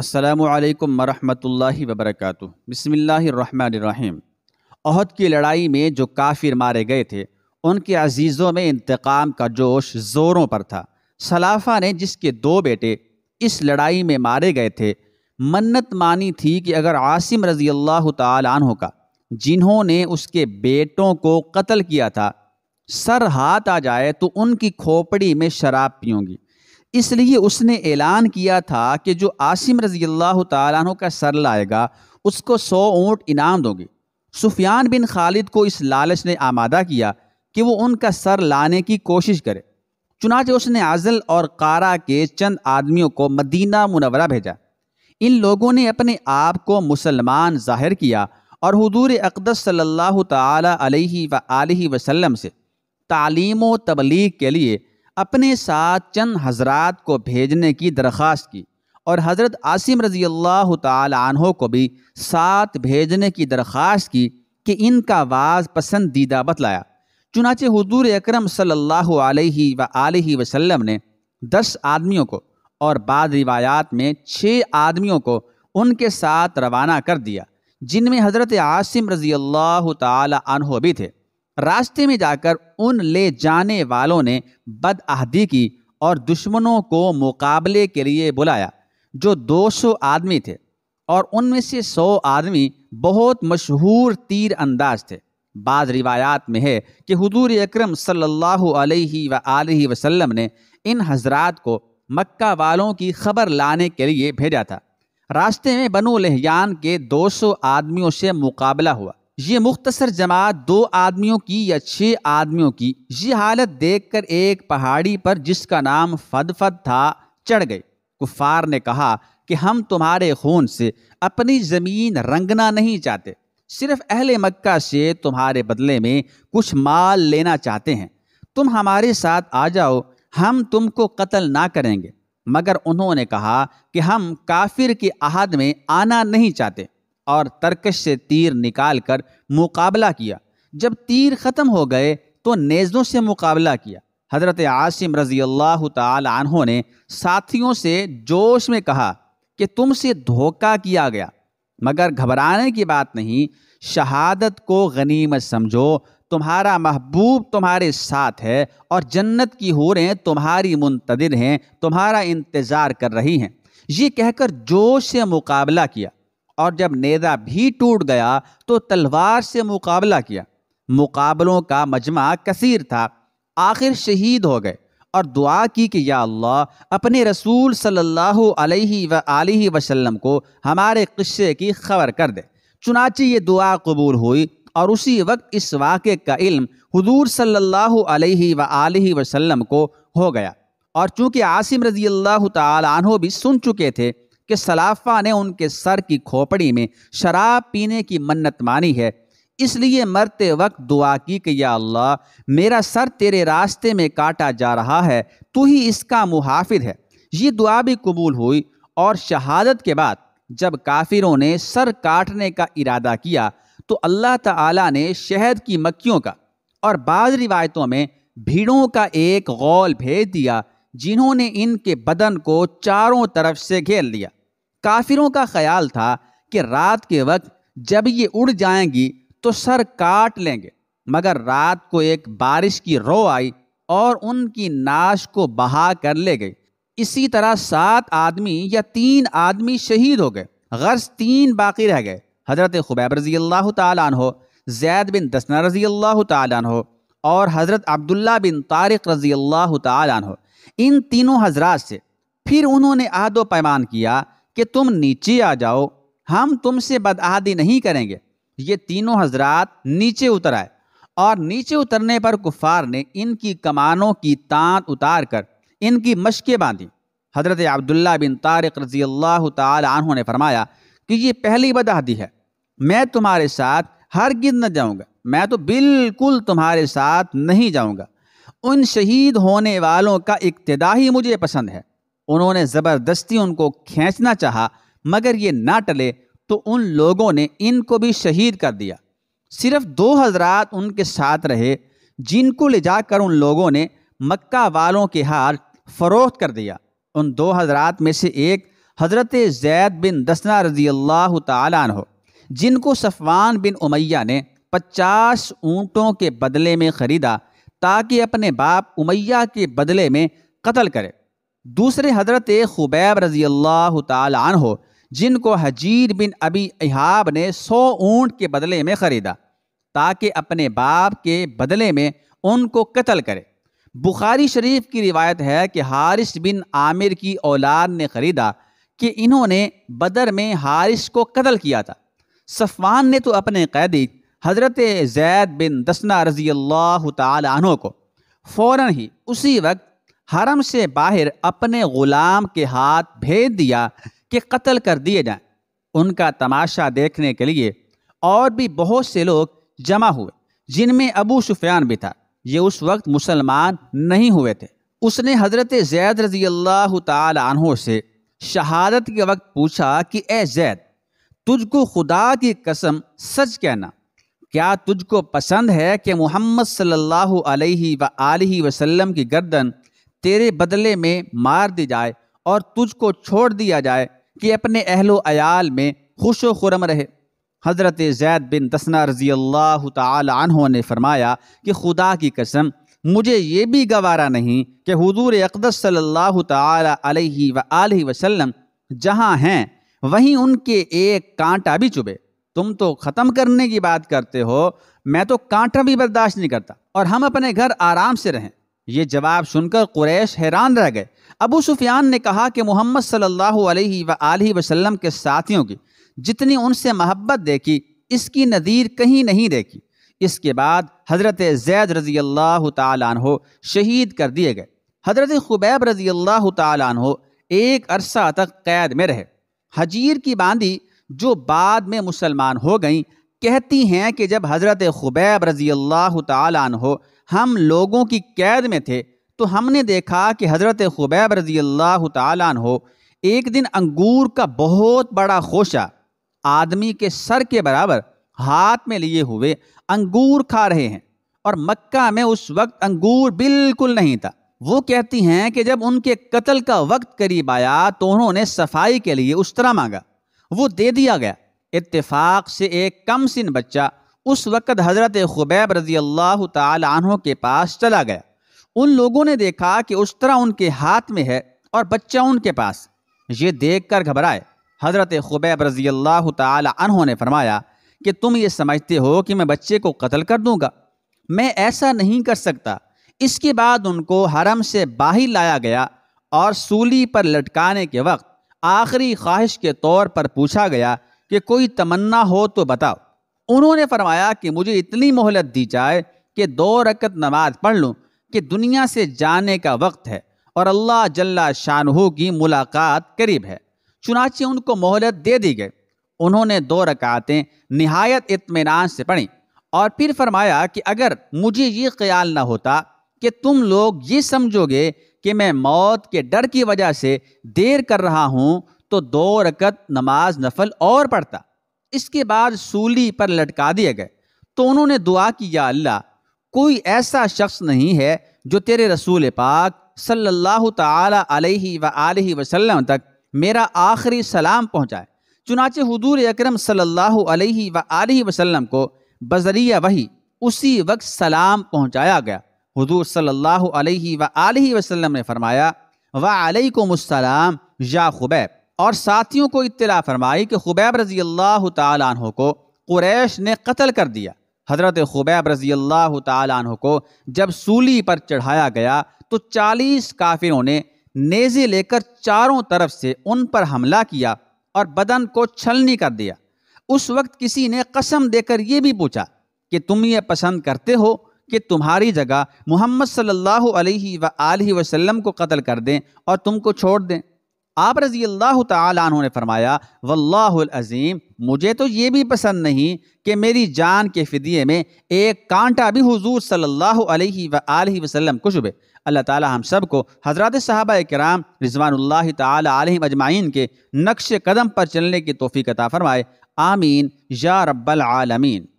असलकम वरहमल वबरक बसमीम अहद की लड़ाई में जो काफिर मारे गए थे उनके अजीज़ों में इंतकाम का जोश ज़ोरों पर था सलाफा ने जिसके दो बेटे इस लड़ाई में मारे गए थे मन्नत मानी थी कि अगर आसिम रज़ी अल्लाह तहों का जिन्होंने उसके बेटों को कत्ल किया था सर हाथ आ जाए तो उनकी खोपड़ी में शराब पीऊँगी इसलिए उसने ऐलान किया था कि जो आसिम रजी अल्लाह तु का सर लाएगा उसको सौ ऊँट इनाम दोगे सुफियान बिन खालिद को इस लालच ने आमादा किया कि वो उनका सर लाने की कोशिश करे चुनाच उसने आज़ल और कारा के चंद आदमियों को मदीना मुनवरा भेजा इन लोगों ने अपने आप को मुसलमान जाहिर किया और हजूर अकदस सल्ला तसलम से तालीम तबलीग के लिए अपने साथ चंद हजरात को भेजने की दरख्वास्त की और हज़रत आसिम रज़ी अल्लाह तहों को भी साथ भेजने की दरख्वास्त की कि इनका वाज पसंदीदा बतलाया चुनाच हजूर अक्रम सल्ला वसलम ने दस आदमियों को और बाद रिवायात में छः आदमियों को उनके साथ रवाना कर दिया जिनमें हज़रत आसिम रज़ी अल्लाह तहों भी थे रास्ते में जाकर उन ले जाने वालों ने बदअहदी की और दुश्मनों को मुकाबले के लिए बुलाया जो 200 आदमी थे और उनमें से 100 आदमी बहुत मशहूर तीर अंदाज थे बाद रिवायात में है कि हुजूर अकरम सल्लल्लाहु अलैहि वसल्लम ने इन हजरात को मक्का वालों की खबर लाने के लिए भेजा था रास्ते में बनू लहयान के 200 आदमियों से मुकाबला हुआ ये मुख्तसर जमात दो आदमियों की या छः आदमियों की ये हालत देखकर एक पहाड़ी पर जिसका नाम फदफद था चढ़ गए कुफार ने कहा कि हम तुम्हारे खून से अपनी ज़मीन रंगना नहीं चाहते सिर्फ अहले मक्का से तुम्हारे बदले में कुछ माल लेना चाहते हैं तुम हमारे साथ आ जाओ हम तुमको कत्ल ना करेंगे मगर उन्होंने कहा कि हम काफिर के अहद में आना नहीं चाहते और तरकश से तीर निकाल कर मुकाबला किया जब तीर ख़त्म हो गए तो नेज़ों से मुकाबला किया हज़रत आसिम रज़ी अल्लाह तहों ने साथियों से जोश में कहा कि तुमसे धोखा किया गया मगर घबराने की बात नहीं शहादत को गनीमत समझो तुम्हारा महबूब तुम्हारे साथ है और जन्नत की हूरें तुम्हारी मुंतदिर हैं तुम्हारा इंतज़ार कर रही हैं ये कहकर जोश से मुकाबला किया और जब नेदा भी टूट गया तो तलवार से मुकाबला किया मुकाबलों का मजमा कसीर था आखिर शहीद हो गए और दुआ की कि या अल्लाह अपने रसूल सल्लल्लाहु अलैहि व आलिहि वसल्लम को हमारे क़स्से की खबर कर दे चुनाची ये दुआ कबूल हुई और उसी वक्त इस वाक़े का इल्म हुजूर सल्लल्लाहु अलैहि व आलिहि वसल्लम को हो गया और चूँकि आसिम रज़ी अल्लाह तहों भी सुन चुके थे कि सलाफा ने उनके सर की खोपड़ी में शराब पीने की मन्नत मानी है इसलिए मरते वक्त दुआ की कि या अल्लाह मेरा सर तेरे रास्ते में काटा जा रहा है तू ही इसका मुहाफिद है ये दुआ भी कबूल हुई और शहादत के बाद जब काफिरों ने सर काटने का इरादा किया तो अल्लाह ताला ने शहद की मक्खियों का और बाद रिवायतों में भीड़ों का एक गौल भेज दिया जिन्होंने इनके बदन को चारों तरफ से घेर लिया काफिरों का ख्याल था कि रात के वक्त जब ये उड़ जाएंगी तो सर काट लेंगे मगर रात को एक बारिश की रो आई और उनकी नाश को बहा कर ले गई इसी तरह सात आदमी या तीन आदमी शहीद हो गए गर्ज तीन बाकी रह गए हज़रत खुबैब रज़ी अल्लाह तहो जैद बिन दसना रज़ी अल्लाह तहो और हज़रत अब्दुल्ला बिन तारिक रज़ी अल्लाह हो इन तीनों हजरात से फिर उन्होंने आदो पैमान किया कि तुम नीचे आ जाओ हम तुमसे बदआदी नहीं करेंगे ये तीनों हजरात नीचे उतर आए और नीचे उतरने पर कुफार ने इनकी कमानों की तांत उतार कर इनकी मशकें बांधी हज़रत अब्दुल्ला बिन तारक रजी अल्लाह तहों ने फरमाया कि ये पहली बदादी है मैं तुम्हारे साथ हर गिद न जाऊँगा मैं तो बिल्कुल तुम्हारे साथ नहीं जाऊँगा उन शहीद होने वालों का इब्तदा ही मुझे पसंद है उन्होंने ज़बरदस्ती उनको खींचना चाहा मगर ये ना टले तो उन लोगों ने इनको भी शहीद कर दिया सिर्फ दो हजरात उनके साथ रहे जिनको ले जाकर उन लोगों ने मक्का वालों के हार फरोख्त कर दिया उन दो हजरात में से एक हज़रत जैद बिन दसना रजी अल्लाह तन हो जिनको सफ़वान बिन उमैया ने पचास ऊँटों के बदले में ख़रीदा ताकि अपने बाप उमैया के बदले में कत्ल करे दूसरे हजरत खुबैब रज़ी अल्लाह तन हो जिनको हजीर बिन अबी अहाब ने सौ ऊंट के बदले में ख़रीदा ताकि अपने बाप के बदले में उनको कत्ल करे बुखारी शरीफ की रिवायत है कि हारिस बिन आमिर की औलाद ने ख़रीदा कि इन्होंने बदर में हारिस को कत्ल किया था सफवान ने तो अपने कैदी हज़रत जैद बिन दसना रज़ी अल्लाह तनों को फ़ौर ही उसी वक्त हरम से बाहर अपने ग़ुलाम के हाथ भेज दिया कि कत्ल कर दिए जाएं उनका तमाशा देखने के लिए और भी बहुत से लोग जमा हुए जिनमें अबू सुफियान भी था ये उस वक्त मुसलमान नहीं हुए थे उसने हज़रत जैद रजी अल्लाह तहों से शहादत के वक्त पूछा कि ए जैद तुझको खुदा की कसम सच कहना क्या तुझको पसंद है कि मोहम्मद सल्लल्लाहु अलैहि व आलही वसल्लम की गर्दन तेरे बदले में मार दी जाए और तुझको छोड़ दिया जाए कि अपने अहलो अयाल में खुश व खुरम रहे हज़रत जैद बिन दसना रज़ी अल्लाह तहों ने फरमाया कि खुदा की कसम मुझे ये भी गवारा नहीं कि हुजूर अकदस सल्लल्लाहु अलैहि वसल्लम जहाँ हैं वहीं उनके एक कांटा भी चुभे तुम तो ख़त्म करने की बात करते हो मैं तो कांटा भी बर्दाश्त नहीं करता और हम अपने घर आराम से रहें ये जवाब सुनकर कुरैश हैरान रह गए अबू सुफियान ने कहा कि मोहम्मद सल्लल्लाहु अलैहि वसल्लम के साथियों की जितनी उनसे महब्बत देखी इसकी नज़ीर कहीं नहीं देखी इसके बाद हज़रत जैद रज़ी अल्लाह तहो शहीद कर दिए गए हज़रत खुबैब रज़ी अल्लाह तहो एक अरसा तक कैद में रहे हजीर की बांदी जो बाद में मुसलमान हो गई कहती हैं कि जब हज़रत खुबैब रज़ी अल्लाह तहो हम लोगों की कैद में थे तो हमने देखा कि हज़रत खुबैब रज़ी अल्लाह तु एक दिन अंगूर का बहुत बड़ा खोशा आदमी के सर के बराबर हाथ में लिए हुए अंगूर खा रहे हैं और मक्का में उस वक्त अंगूर बिल्कुल नहीं था वो कहती हैं कि जब उनके कत्ल का वक्त करीब आया तो उन्होंने सफाई के लिए उस तरह मांगा वो दे दिया गया इतफ़ाक से एक कम सिन बच्चा उस वक़्त हज़रत खुबैब रज़ी अल्लाह तहों के पास चला गया उन लोगों ने देखा कि उस तरह उनके हाथ में है और बच्चा उनके पास ये देख कर घबराए हज़रत खुबैब रज़ी अल्लाह तहों ने फरमाया कि तुम ये समझते हो कि मैं बच्चे को कत्ल कर दूँगा मैं ऐसा नहीं कर सकता इसके बाद उनको हरम से बाहर लाया गया और सूली पर लटकाने के वक्त आखिरी ख्वाहिश के तौर पर पूछा गया कि कोई तमन्ना हो तो बताओ उन्होंने फरमाया कि मुझे इतनी मोहलत दी जाए कि दो रकत नमाज पढ़ लूँ कि दुनिया से जाने का वक्त है और अल्लाह जल्ला शाहू की मुलाकात करीब है चुनाची उनको मोहलत दे दी गई उन्होंने दो रकातें नहायत इतमान से पढ़ी और फिर फरमाया कि अगर मुझे ये ख्याल ना होता कि तुम लोग ये समझोगे कि मैं मौत के डर की वजह से देर कर रहा हूँ तो दो रकत नमाज नफल और पढ़ता इसके बाद सूली पर लटका दिए गए तो उन्होंने दुआ की या अल्लाह कोई ऐसा शख्स नहीं है जो तेरे रसूल पाक सल्लल्लाहु ताला अलैहि व आलिहि वसल्लम तक मेरा आखिरी सलाम पहुंचाए चुनाचे हुदूर अकरम सल्लल्लाहु अलैहि व आलिहि वसल्लम को बजरिया वही उसी वक्त सलाम पहुंचाया गया हुदूर सल्लल्लाहु अलैहि व आलिहि वसल्लम ने फरमाया व या खुबैब और साथियों को इतला फरमाई कि खुबैब रज़ी अल्लाह तहों को कुरैश ने कत्ल कर दिया हज़रत खुबैब रज़ी अल्लाह तहों को जब सूली पर चढ़ाया गया तो चालीस काफिरों ने नेज़े लेकर चारों तरफ से उन पर हमला किया और बदन को छलनी कर दिया उस वक्त किसी ने कसम देकर यह भी पूछा कि तुम ये पसंद करते हो कि तुम्हारी जगह मोहम्मद सल्लल्लाहु अलैहि व आलि वसल्लम को कत्ल कर दें और तुमको छोड़ दें आप रजी अल्लाह तु ने फरमाया वल्लाज़ीम मुझे तो ये भी पसंद नहीं कि मेरी जान के फिदिये में एक कांटा भी हुजूर सल्ला वसलम को शुबे अल्लाह ताली हम सब को हजरत साहबा कराम रिजवानल्ला तजमाइन के नक्श कदम पर चलने की तोफ़ी कता फ़रमाए आमीन या रब्बल आलमीन